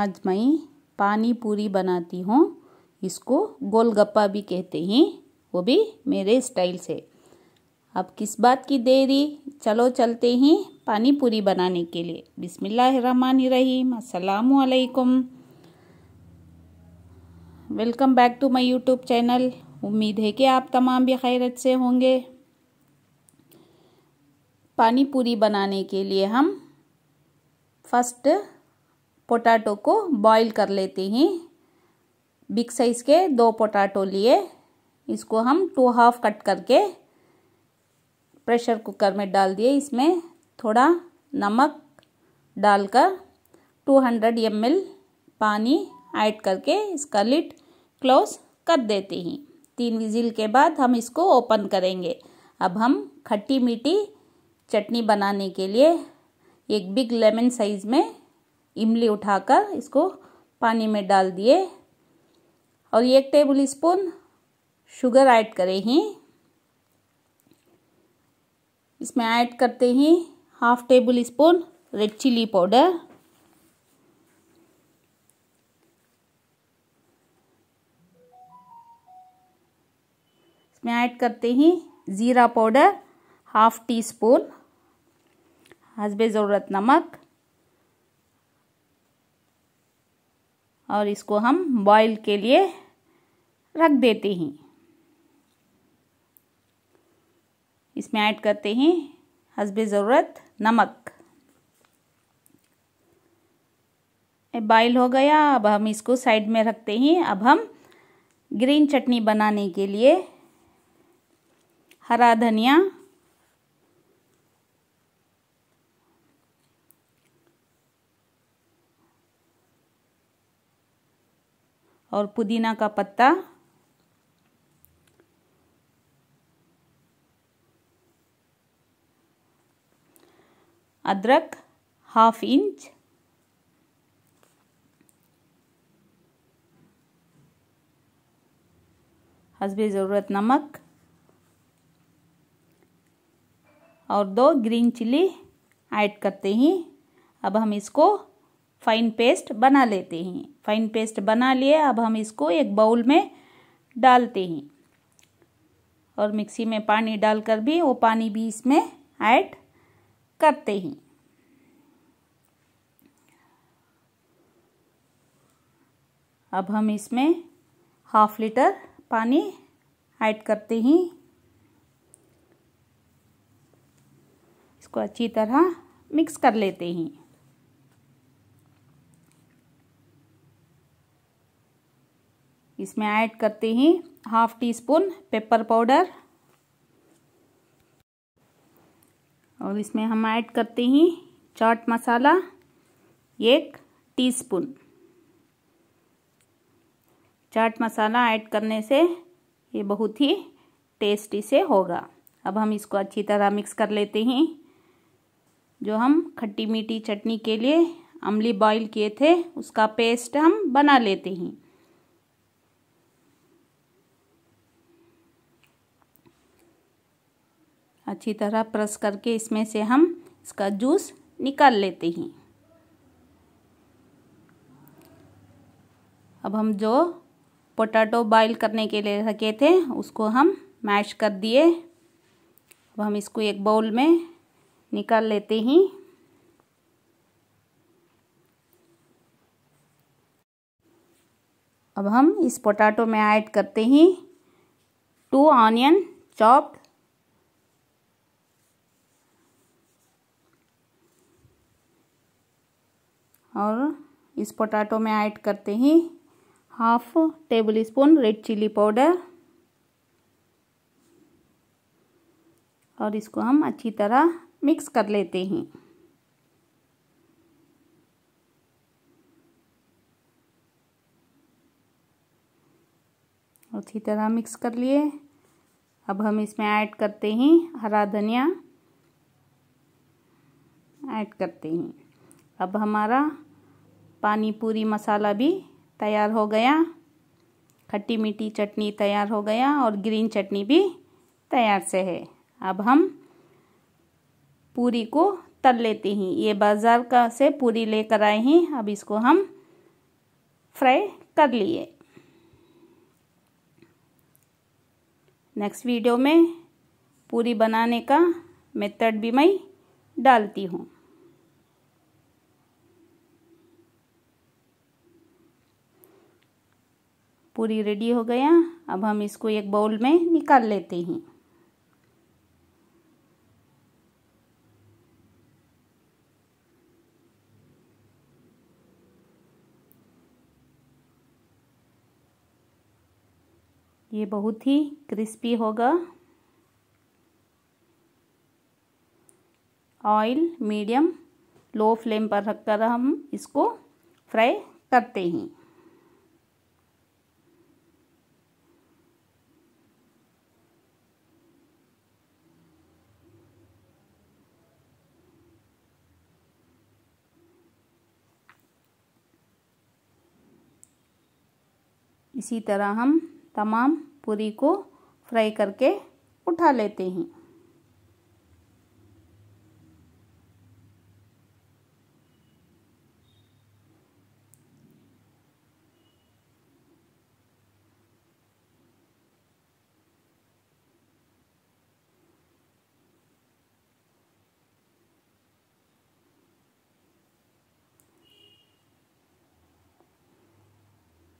आज मैं पानी पूरी बनाती हूँ इसको गोलगप्पा भी कहते हैं वो भी मेरे स्टाइल से अब किस बात की देरी चलो चलते हैं पानी पूरी बनाने के लिए बिसमीम असलकुम welcome back to my YouTube channel उम्मीद है कि आप तमाम भी खैरत से होंगे पानी पूरी बनाने के लिए हम फर्स्ट पोटैटो को बॉईल कर लेते हैं बिग साइज़ के दो पोटैटो लिए इसको हम टू हाफ कट करके प्रेशर कुकर में डाल दिए इसमें थोड़ा नमक डालकर 200 हंड्रेड पानी ऐड करके इसका लिट क्लोज कर देते हैं तीन विजिल के बाद हम इसको ओपन करेंगे अब हम खट्टी मीठी चटनी बनाने के लिए एक बिग लेमन साइज़ में इमली उठाकर इसको पानी में डाल दिए और एक टेबल स्पून शुगर ऐड करें ही इसमें ऐड करते ही half tablespoon red chilli powder इसमें ऐड करते ही ज़ीरा पाउडर हाफ टी स्पून हसबे ज़रूरत नमक और इसको हम बॉईल के लिए रख देते हैं इसमें ऐड करते हैं हसब ज़रूरत नमक बॉईल हो गया अब हम इसको साइड में रखते हैं अब हम ग्रीन चटनी बनाने के लिए हरा धनिया और पुदीना का पत्ता अदरक हाफ इंच हसबे ज़रूरत नमक और दो ग्रीन चिली ऐड करते हैं अब हम इसको फाइन पेस्ट बना लेते हैं फाइन पेस्ट बना लिए अब हम इसको एक बाउल में डालते हैं और मिक्सी में पानी डालकर भी वो पानी भी इसमें ऐड करते हैं अब हम इसमें हाफ लीटर पानी ऐड करते हैं इसको अच्छी तरह मिक्स कर लेते हैं इसमें ऐड करते हैं half teaspoon pepper powder और इसमें हम ऐड करते हैं चाट मसाला एक टीस्पून चाट मसाला ऐड करने से ये बहुत ही टेस्टी से होगा अब हम इसको अच्छी तरह मिक्स कर लेते हैं जो हम खट्टी मीठी चटनी के लिए अमली बॉईल किए थे उसका पेस्ट हम बना लेते हैं अच्छी तरह प्रेस करके इसमें से हम इसका जूस निकाल लेते हैं अब हम जो पोटैटो बॉईल करने के लिए रखे थे उसको हम मैश कर दिए अब हम इसको एक बाउल में निकाल लेते हैं अब हम इस पोटैटो में ऐड करते हैं टू ऑनियन चॉप्ड और इस पोटैटो में ऐड करते हैं half tablespoon red chilli powder और इसको हम अच्छी तरह मिक्स कर लेते हैं अच्छी तरह मिक्स कर लिए अब हम इसमें ऐड करते हैं हरा धनिया ऐड करते हैं अब हमारा पानी पूरी मसाला भी तैयार हो गया खट्टी मीठी चटनी तैयार हो गया और ग्रीन चटनी भी तैयार से है अब हम पूरी को तल लेते हैं ये बाज़ार का से पूरी लेकर आए हैं अब इसको हम फ्राई कर लिए नेक्स्ट वीडियो में पूरी बनाने का मेथड भी मैं डालती हूँ पूरी रेडी हो गया अब हम इसको एक बाउल में निकाल लेते हैं ये बहुत ही क्रिस्पी होगा ऑयल मीडियम लो फ्लेम पर रखकर हम इसको फ्राई करते हैं इसी तरह हम तमाम पूरी को फ्राई करके उठा लेते हैं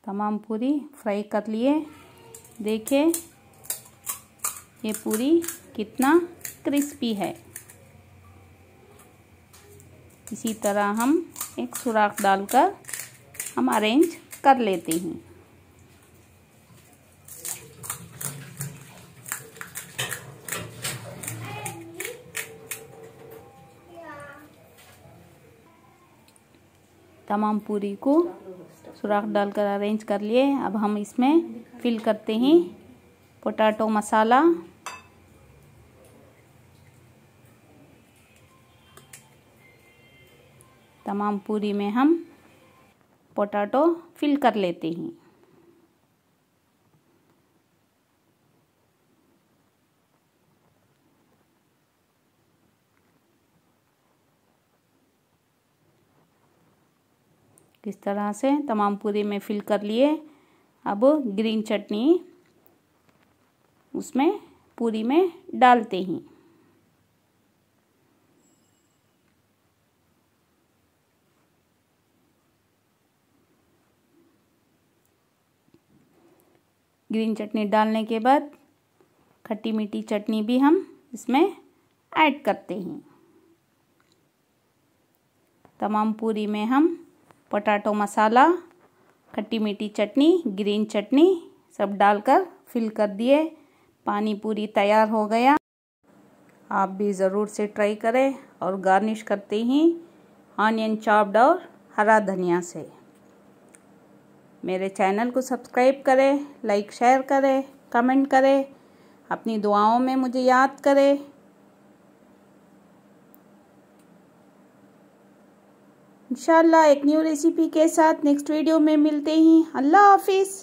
तमाम पूरी फ्राई कर लिए देखिए ये पूरी कितना क्रिस्पी है इसी तरह हम एक सुराख डालकर हम अरेंज कर लेते हैं तमाम पूरी को सुराख डालकर अरेंज कर लिए अब हम इसमें फिल करते हैं पोटैटो मसाला तमाम पूरी में हम पोटैटो फिल कर लेते हैं किस तरह से तमाम पूरी में फिल कर लिए अब ग्रीन चटनी उसमें पूरी में डालते ही ग्रीन चटनी डालने के बाद खट्टी मीठी चटनी भी हम इसमें ऐड करते हैं तमाम पूरी में हम पोटैटो मसाला खट्टी मीठी चटनी ग्रीन चटनी सब डालकर फिल कर दिए पानी पूरी तैयार हो गया आप भी ज़रूर से ट्राई करें और गार्निश करते ही ऑनियन चॉप्ड और हरा धनिया से मेरे चैनल को सब्सक्राइब करें लाइक शेयर करें कमेंट करें अपनी दुआओं में मुझे याद करें इंशाल्लाह एक न्यू रेसिपी के साथ नेक्स्ट वीडियो में मिलते ही अल्लाह हाफिज़